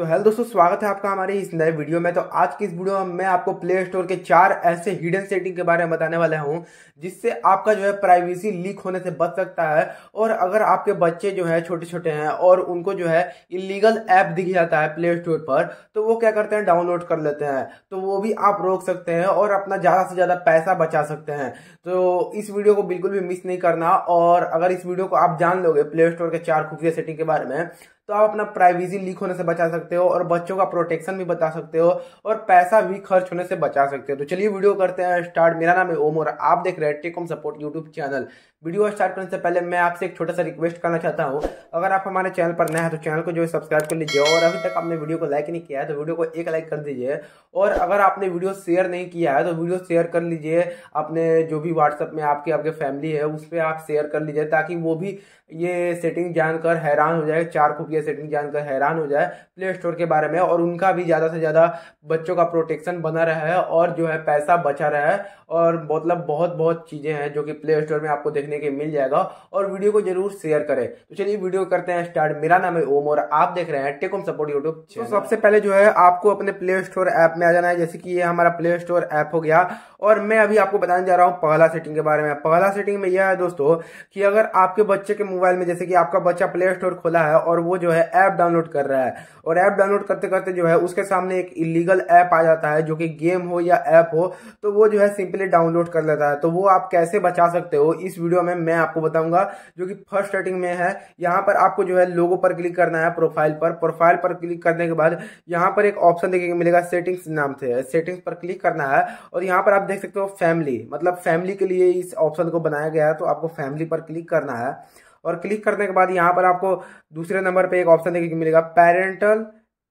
तो हेलो दोस्तों स्वागत है आपका हमारे इस नए वीडियो में तो आज की इस वीडियो में मैं आपको प्ले स्टोर के चार ऐसे हिडन सेटिंग के बारे में बताने वाला हूँ जिससे आपका जो है प्राइवेसी लीक होने से बच सकता है और अगर आपके बच्चे जो है छोटे छोटे हैं और उनको जो है इलीगल ऐप दिख जाता है प्ले स्टोर पर तो वो क्या करते हैं डाउनलोड कर लेते हैं तो वो भी आप रोक सकते हैं और अपना ज़्यादा से ज़्यादा पैसा बचा सकते हैं तो इस वीडियो को बिल्कुल भी मिस नहीं करना और अगर इस वीडियो को आप जान लोगे प्ले स्टोर के चार खुफिया सेटिंग के बारे में तो आप अपना प्राइवेसी लीक होने से बचा सकते हो और बच्चों का प्रोटेक्शन भी बता सकते हो और पैसा भी खर्च होने से बचा सकते हो तो चलिए वीडियो करते हैं स्टार्ट मेरा नाम है ओम और आप देख रहे हैं टेकॉम support YouTube channel video start करने से पहले मैं आपसे एक छोटा सा रिक्वेस्ट करना चाहता हूँ अगर आप हमारे चैनल पर नए हैं तो चैनल को जो है सब्सक्राइब कर लीजिए और अभी तक आपने वीडियो को लाइक नहीं किया है तो वीडियो को एक लाइक कर दीजिए और अगर आपने वीडियो शेयर नहीं किया है तो वीडियो शेयर कर लीजिए अपने जो भी व्हाट्सअप में आपके आपके फैमिली है उस पर आप शेयर कर लीजिए ताकि वो भी ये सेटिंग जानकर हैरान हो जाए चार खुफिया सेटिंग जानकर हैरान हो जाए प्ले स्टोर के बारे में और उनका भी ज़्यादा से ज़्यादा बच्चों का प्रोटेक्शन बना रहे और जो है पैसा बचा रहा है और मतलब बहुत बहुत चीज़ें हैं जो कि प्ले स्टोर में आपको देखने देखने के मिल जाएगा और वीडियो को जरूर शेयर करें तो चलिए वीडियो करते हैं स्टार्ट मेरा नाम है ओम और आप देख रहे हैं टेकोम सपोर्ट यूट्यूब तो सबसे पहले जो है आपको अपने प्ले स्टोर ऐप में आ जाना है जैसे कि ये हमारा प्ले स्टोर ऐप हो गया और मैं अभी आपको बताने जा रहा हूँ पहला सेटिंग के बारे में पहला सेटिंग में यह है दोस्तों कि अगर आपके बच्चे के मोबाइल में जैसे कि आपका बच्चा प्ले स्टोर खोला है और वो जो है ऐप डाउनलोड कर रहा है और ऐप डाउनलोड करते करते जो है उसके सामने एक इलीगल ऐप आ जाता है जो कि गेम हो या ऐप हो तो वो जो है सिंपली डाउनलोड कर लेता है तो वो आप कैसे बचा सकते हो इस वीडियो वीडियो है मैं आपको बताऊंगा जो कि फर्स्ट स्टार्टिंग में है यहाँ पर आपको जो है लोगो पर क्लिक करना है प्रोफाइल पर प्रोफाइल पर क्लिक करने के बाद यहाँ पर एक ऑप्शन देखने को मिलेगा सेटिंग्स नाम से सेटिंग्स पर क्लिक करना है और यहाँ पर आप देख सकते हो फैमिली मतलब फैमिली के लिए इस ऑप्शन को बनाया गया है तो आपको फैमिली पर क्लिक करना है और क्लिक करने के बाद यहाँ पर आपको दूसरे नंबर पे एक ऑप्शन देखने को मिलेगा पेरेंटल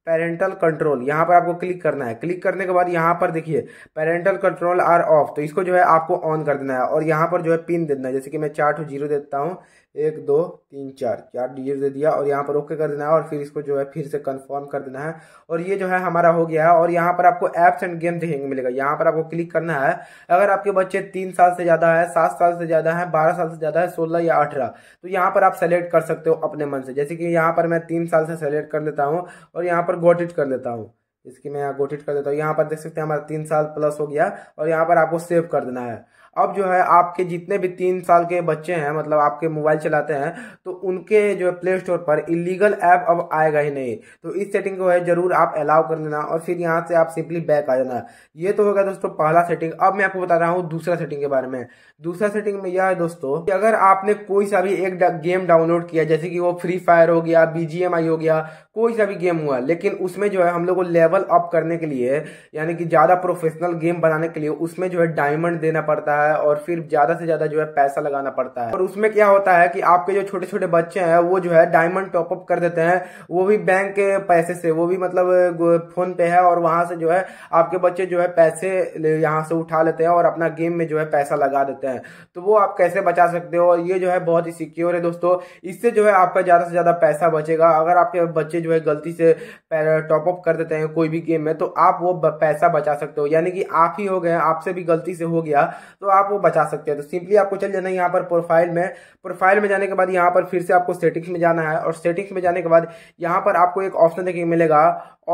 पेरेंटल कंट्रोल यहाँ पर आपको क्लिक करना है क्लिक करने के बाद यहाँ पर देखिए पेरेंटल कंट्रोल आर ऑफ तो इसको जो है आपको ऑन कर देना है और यहाँ पर जो है पिन देना है जैसे कि मैं चार टू जीरो देता हूँ एक दो तीन चार चार जीरो दे दिया और यहाँ पर ओके कर देना है और फिर इसको जो है फिर से कंफर्म कर देना है और ये जो है हमारा हो गया है और यहाँ पर आपको ऐप्स एंड गेम देखेंगे मिलेगा यहाँ पर आपको क्लिक करना है अगर आपके बच्चे तीन साल से ज़्यादा है सात साल से ज़्यादा है बारह साल से ज़्यादा है सोलह या अठारह तो यहाँ पर आप सेलेक्ट कर सकते हो अपने मन से जैसे कि यहाँ पर मैं तीन साल से सेलेक्ट कर लेता हूँ और यहाँ पर गोट इट कर लेता हूँ इसकी मैं यहाँ गोट इट कर देता हूँ यहाँ पर देख सकते हैं हमारा तीन साल प्लस हो गया और यहाँ पर आपको सेव कर देना है अब जो है आपके जितने भी तीन साल के बच्चे हैं मतलब आपके मोबाइल चलाते हैं तो उनके जो है प्ले स्टोर पर इलीगल ऐप अब आएगा ही नहीं तो इस सेटिंग को है जरूर आप अलाउ कर लेना और फिर यहाँ से आप सिंपली बैक आ जाना ये तो होगा दोस्तों पहला सेटिंग अब मैं आपको बता रहा हूँ दूसरा सेटिंग के बारे में दूसरा सेटिंग में यह है दोस्तों कि अगर आपने कोई सा भी एक गेम डाउनलोड किया जैसे कि वो फ्री फायर हो गया बीजीएमआई हो गया कोई सा भी गेम हुआ लेकिन उसमें जो है हम लोग को लेवल अप करने के लिए यानी कि ज़्यादा प्रोफेशनल गेम बनाने के लिए उसमें जो है डायमंड देना पड़ता है और फिर ज़्यादा से ज़्यादा जो है पैसा लगाना पड़ता है और उसमें क्या होता है कि आपके जो छोटे छोटे बच्चे हैं वो जो है डायमंड टॉपअप कर देते हैं वो भी बैंक के पैसे से वो भी मतलब फोन पे है और वहाँ से जो है आपके बच्चे जो है पैसे यहाँ से उठा लेते हैं और अपना गेम में जो है पैसा लगा देते हैं तो वो आप कैसे बचा सकते हो और ये जो है बहुत ही सिक्योर है दोस्तों इससे जो है आपका ज़्यादा से ज़्यादा पैसा बचेगा अगर आपके बच्चे जो जो है गलती से टॉप अप कर देते हैं कोई भी गेम में तो आप वो पैसा बचा सकते हो यानी कि आप ही हो गए आपसे भी गलती से हो गया तो आप वो बचा सकते हैं तो सिंपली आपको चल जाना है यहाँ पर प्रोफाइल में प्रोफाइल में जाने के बाद यहाँ पर फिर से आपको सेटिंग्स में जाना है और सेटिंग्स में जाने के बाद यहाँ पर आपको एक ऑप्शन देखने को मिलेगा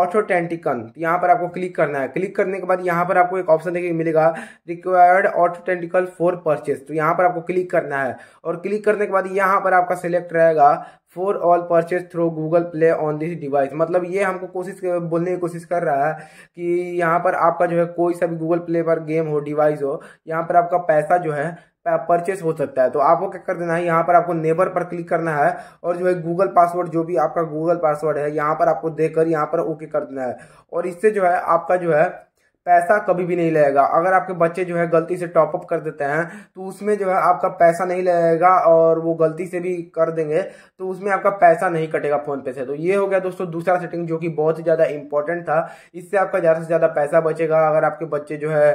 ऑटोटेंटिकन तो यहाँ पर आपको क्लिक करना है क्लिक करने के बाद यहाँ पर आपको एक ऑप्शन देखने को मिलेगा रिक्वायर्ड ऑटोटेंटिकल फॉर परचेस तो यहाँ पर आपको क्लिक करना है और क्लिक करने के बाद यहाँ पर आपका सिलेक्ट रहेगा for all purchase through Google Play on this device मतलब ये हमको कोशिश बोलने की कोशिश कर रहा है कि यहाँ पर आपका जो है कोई सा भी गूगल प्ले पर गेम हो डिवाइस हो यहाँ पर आपका पैसा जो है परचेस हो सकता है तो आपको क्या कर देना है यहाँ पर आपको नेबर पर क्लिक करना है और जो है गूगल पासवर्ड जो भी आपका गूगल पासवर्ड है यहाँ पर आपको देकर यहाँ पर ओके कर देना है और इससे जो है आपका जो है पैसा कभी भी नहीं लगेगा अगर आपके बच्चे जो है गलती से टॉपअप कर देते हैं तो उसमें जो है आपका पैसा नहीं लगेगा और वो गलती से भी कर देंगे तो उसमें आपका पैसा नहीं कटेगा फोन पे से तो ये हो गया दोस्तों दूसरा सेटिंग जो कि बहुत ही ज़्यादा इंपॉर्टेंट था इससे आपका ज़्यादा से ज़्यादा पैसा बचेगा अगर आपके बच्चे जो है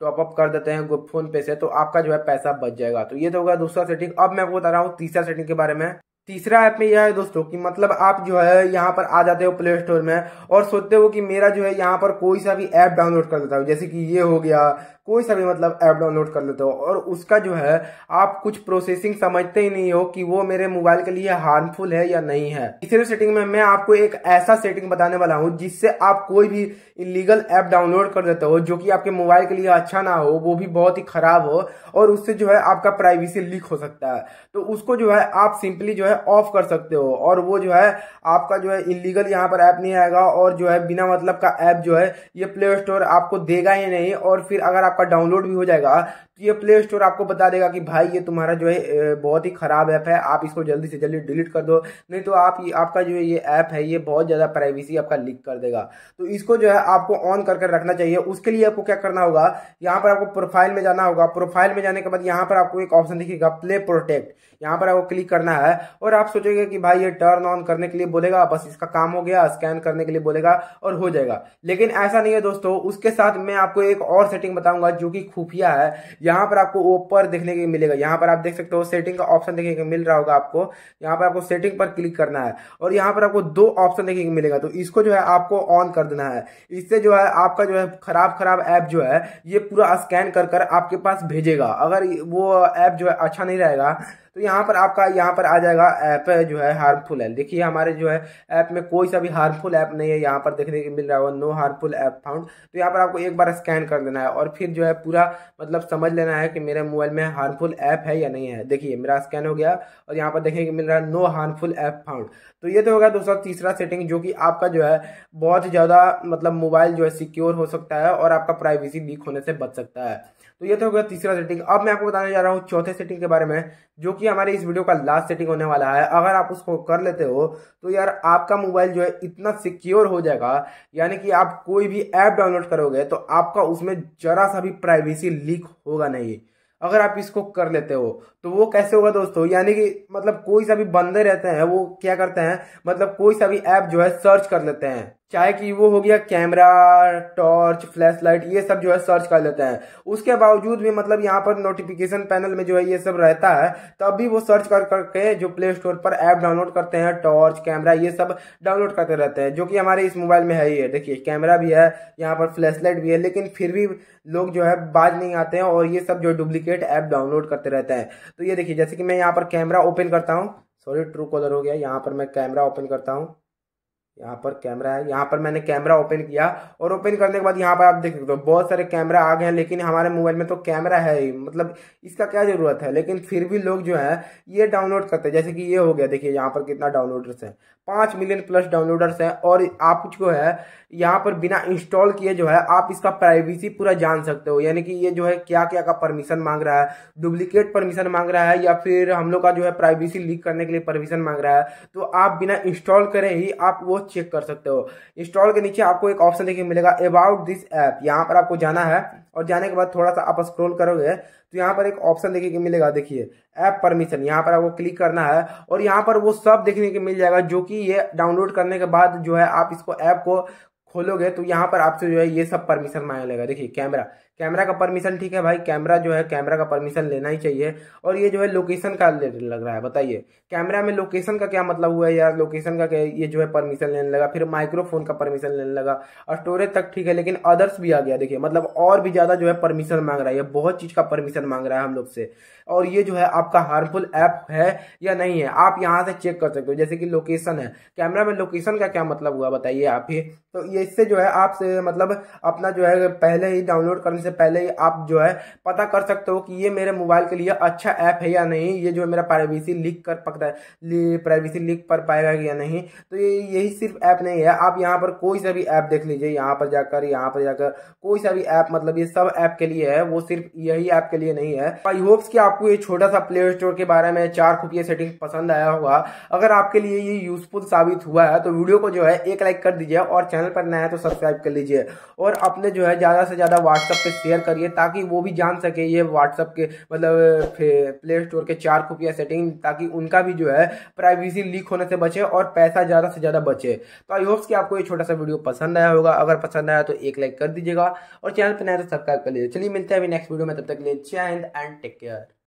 टॉपअप कर देते हैं फोन पे से तो आपका जो है पैसा बच जाएगा तो ये तो होगा दूसरा सेटिंग अब मैं आपको बता रहा हूँ तीसरा सेटिंग के बारे में तीसरा ऐप में यह है दोस्तों कि मतलब आप जो है यहाँ पर आ जाते हो प्ले स्टोर में और सोचते हो कि मेरा जो है यहाँ पर कोई सा भी ऐप डाउनलोड कर देता हूँ जैसे कि ये हो गया कोई सा भी मतलब ऐप डाउनलोड कर लेते हो और उसका जो है आप कुछ प्रोसेसिंग समझते ही नहीं हो कि वो मेरे मोबाइल के लिए हार्मफुल है या नहीं है तीसरे सेटिंग में मैं आपको एक ऐसा सेटिंग बताने वाला हूँ जिससे आप कोई भी इलीगल ऐप डाउनलोड कर देते हो जो कि आपके मोबाइल के लिए अच्छा ना हो वो भी बहुत ही खराब हो और उससे जो है आपका प्राइवेसी लीक हो सकता है तो उसको जो है आप सिंपली जो है है ऑफ कर सकते हो और वो जो है आपका जो है इलीगल यहाँ पर ऐप नहीं आएगा और जो है बिना मतलब का ऐप जो है ये प्ले स्टोर आपको देगा ही नहीं और फिर अगर आपका डाउनलोड भी हो जाएगा तो ये प्ले स्टोर आपको बता देगा कि भाई ये तुम्हारा जो है बहुत ही ख़राब ऐप है आप इसको जल्दी से जल्दी डिलीट कर दो नहीं तो आप ये आपका जो है ये ऐप है ये बहुत ज़्यादा प्राइवेसी आपका लीक कर देगा तो इसको जो है आपको ऑन कर कर रखना चाहिए उसके लिए आपको क्या करना होगा यहाँ पर आपको प्रोफाइल में जाना होगा प्रोफाइल में जाने के बाद यहाँ पर आपको एक ऑप्शन दिखेगा प्ले प्रोटेक्ट यहाँ पर आपको क्लिक करना है और आप सोचेंगे कि भाई ये टर्न ऑन करने के लिए बोलेगा बस इसका काम हो गया स्कैन करने के लिए बोलेगा और हो जाएगा लेकिन ऐसा नहीं है दोस्तों उसके साथ मैं आपको एक और सेटिंग बताऊंगा जो कि खुफिया है यहाँ पर आपको ऊपर देखने के मिलेगा यहाँ पर आप देख सकते हो सेटिंग का ऑप्शन देखने को मिल रहा होगा आपको यहाँ पर आपको सेटिंग पर क्लिक करना है और यहाँ पर आपको दो ऑप्शन देखने को मिलेगा तो इसको जो है आपको ऑन कर देना है इससे जो है आपका जो है खराब खराब ऐप जो है ये पूरा स्कैन कर कर आपके पास भेजेगा अगर वो ऐप जो है अच्छा नहीं रहेगा तो यहाँ पर आपका यहाँ पर आ जाएगा ऐप जो है हार्मफुल है देखिए हमारे जो है ऐप में कोई सा भी हार्मफुल ऐप नहीं है यहाँ पर देखने को मिल रहा है नो हार्मफुल ऐप फाउंड तो यहाँ पर आपको एक बार स्कैन कर देना है और फिर जो है पूरा मतलब समझ लेना है कि मेरे मोबाइल में हार्मफुल ऐप है या नहीं है देखिए मेरा स्कैन हो गया और यहाँ पर देखने को मिल रहा है नो हार्मफुल ऐप फाउंड तो ये तो होगा दोस्तों तीसरा सेटिंग जो कि आपका जो है बहुत ज़्यादा मतलब मोबाइल जो है सिक्योर हो सकता है और आपका प्राइवेसी लीक होने से बच सकता है तो ये तो हो गया तीसरा सेटिंग अब मैं आपको बताने जा रहा हूँ चौथे सेटिंग के बारे में जो कि हमारे इस वीडियो का लास्ट सेटिंग होने वाला है अगर आप उसको कर लेते हो तो यार आपका मोबाइल जो है इतना सिक्योर हो जाएगा यानी कि आप कोई भी ऐप डाउनलोड करोगे तो आपका उसमें जरा सा भी प्राइवेसी लीक होगा नहीं अगर आप इसको कर लेते हो तो वो कैसे होगा दोस्तों यानी कि मतलब कोई सा भी बंदे रहते हैं वो क्या करते हैं मतलब कोई सा भी ऐप जो है सर्च कर लेते हैं चाहे कि वो हो गया कैमरा टॉर्च फ्लैश लाइट ये सब जो है सर्च कर लेते हैं उसके बावजूद भी मतलब यहाँ पर नोटिफिकेशन पैनल में जो है ये सब रहता है तब भी वो सर्च कर करके जो प्ले स्टोर पर ऐप डाउनलोड करते हैं टॉर्च कैमरा ये सब डाउनलोड करते रहते हैं जो कि हमारे इस मोबाइल में है ही है देखिए कैमरा भी है यहाँ पर फ्लैश लाइट भी है लेकिन फिर भी लोग जो है बाज नहीं आते हैं और ये सब जो डुप्लीकेट ऐप डाउनलोड करते रहते हैं तो ये देखिए जैसे कि मैं यहाँ पर कैमरा ओपन करता हूँ सॉरी ट्रू कॉलर हो गया यहाँ पर मैं कैमरा ओपन करता हूँ यहाँ पर कैमरा है यहाँ पर मैंने कैमरा ओपन किया और ओपन करने के बाद यहाँ पर आप देख सकते हो बहुत सारे कैमरा आ गए हैं लेकिन हमारे मोबाइल में तो कैमरा है ही मतलब इसका क्या ज़रूरत है लेकिन फिर भी लोग जो है ये डाउनलोड करते हैं जैसे कि ये हो गया देखिए यहाँ पर कितना डाउनलोडर्स है पाँच मिलियन प्लस डाउनलोडर्स हैं और आप जो है यहाँ पर बिना इंस्टॉल किए जो है आप इसका प्राइवेसी पूरा जान सकते हो यानी कि ये जो है क्या क्या का परमिशन मांग रहा है डुप्लीकेट परमिशन मांग रहा है या फिर हम लोग का जो है प्राइवेसी लीक करने के लिए परमिशन मांग रहा है तो आप बिना इंस्टॉल करें ही आप वो चेक कर सकते हो इंस्टॉल के नीचे आपको एक ऑप्शन देखिए मिलेगा अबाउट दिस ऐप यहाँ पर आपको जाना है और जाने के बाद थोड़ा सा आप स्क्रॉल करोगे तो यहाँ पर एक ऑप्शन देखने को मिलेगा देखिए ऐप परमिशन यहाँ पर आपको क्लिक करना है और यहाँ पर वो सब देखने को मिल जाएगा जो कि ये डाउनलोड करने के बाद जो है आप इसको ऐप को खोलोगे तो यहाँ पर आपसे जो है ये सब परमिशन मांग लेगा देखिए कैमरा कैमरा का परमिशन ठीक है भाई कैमरा जो है कैमरा का परमिशन लेना ही चाहिए और ये जो है लोकेशन का लग रहा है बताइए कैमरा में लोकेशन का क्या मतलब हुआ है यार लोकेशन का क्या ये जो है परमिशन लेने लगा फिर माइक्रोफोन का परमिशन लेने लगा और स्टोरेज तक ठीक है लेकिन अदर्स भी आ गया देखिए मतलब और भी ज़्यादा जो है परमिशन मांग रहा है बहुत चीज़ का परमिशन मांग रहा है हम लोग से और ये जो है आपका हार्मफुल ऐप है या नहीं है आप यहाँ से चेक कर सकते हो जैसे कि लोकेशन है कैमरा में लोकेशन का क्या मतलब हुआ बताइए आप ही तो इससे जो है आप मतलब अपना जो है पहले ही डाउनलोड करने से पहले आप जो है पता कर सकते हो कि ये मेरे मोबाइल के लिए अच्छा ऐप है या नहीं ये जो है मेरा प्राइवेसी लीक कर पकता है प्राइवेसी लीक कर पाएगा या नहीं तो ये यही सिर्फ ऐप नहीं है आप यहाँ पर कोई सा भी ऐप देख लीजिए यहाँ पर जाकर यहाँ पर जाकर कोई सा भी ऐप मतलब ये सब ऐप के लिए है वो सिर्फ यही ऐप के लिए नहीं है आई होप्स की आपको ये छोटा सा प्ले स्टोर के बारे में चार खुफिया सेटिंग पसंद आया होगा अगर आपके लिए ये यूजफुल साबित हुआ है तो वीडियो को जो है एक लाइक कर दीजिए और चैनल पर नया है तो सब्सक्राइब कर लीजिए और अपने जो है ज़्यादा से ज़्यादा व्हाट्सएप पे शेयर करिए ताकि वो भी जान सके ये व्हाट्सअप के मतलब प्ले स्टोर के चार खुफिया सेटिंग ताकि उनका भी जो है प्राइवेसी लीक होने से बचे और पैसा ज़्यादा से ज़्यादा बचे तो आई होप्स कि आपको ये छोटा सा वीडियो पसंद आया होगा अगर पसंद आया तो एक लाइक कर दीजिएगा और चैनल पर नया तो सब्सक्राइब कर लीजिए चलिए मिलते हैं अभी नेक्स्ट वीडियो में तब तक के लिए एंड टेक केयर